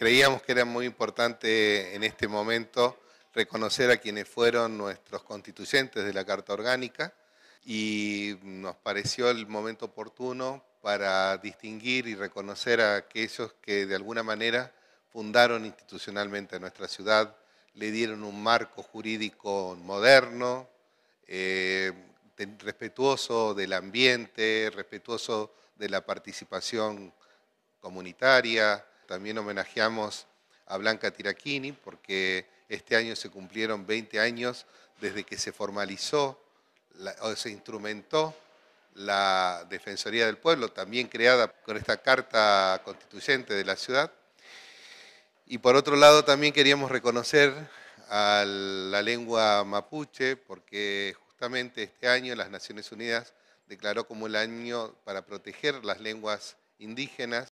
creíamos que era muy importante en este momento reconocer a quienes fueron nuestros constituyentes de la Carta Orgánica y nos pareció el momento oportuno para distinguir y reconocer a aquellos que de alguna manera fundaron institucionalmente nuestra ciudad, le dieron un marco jurídico moderno, eh, respetuoso del ambiente, respetuoso de la participación comunitaria, también homenajeamos a Blanca Tiraquini porque este año se cumplieron 20 años desde que se formalizó o se instrumentó la Defensoría del Pueblo, también creada con esta Carta Constituyente de la ciudad. Y por otro lado también queríamos reconocer a la lengua mapuche porque justamente este año las Naciones Unidas declaró como el año para proteger las lenguas indígenas.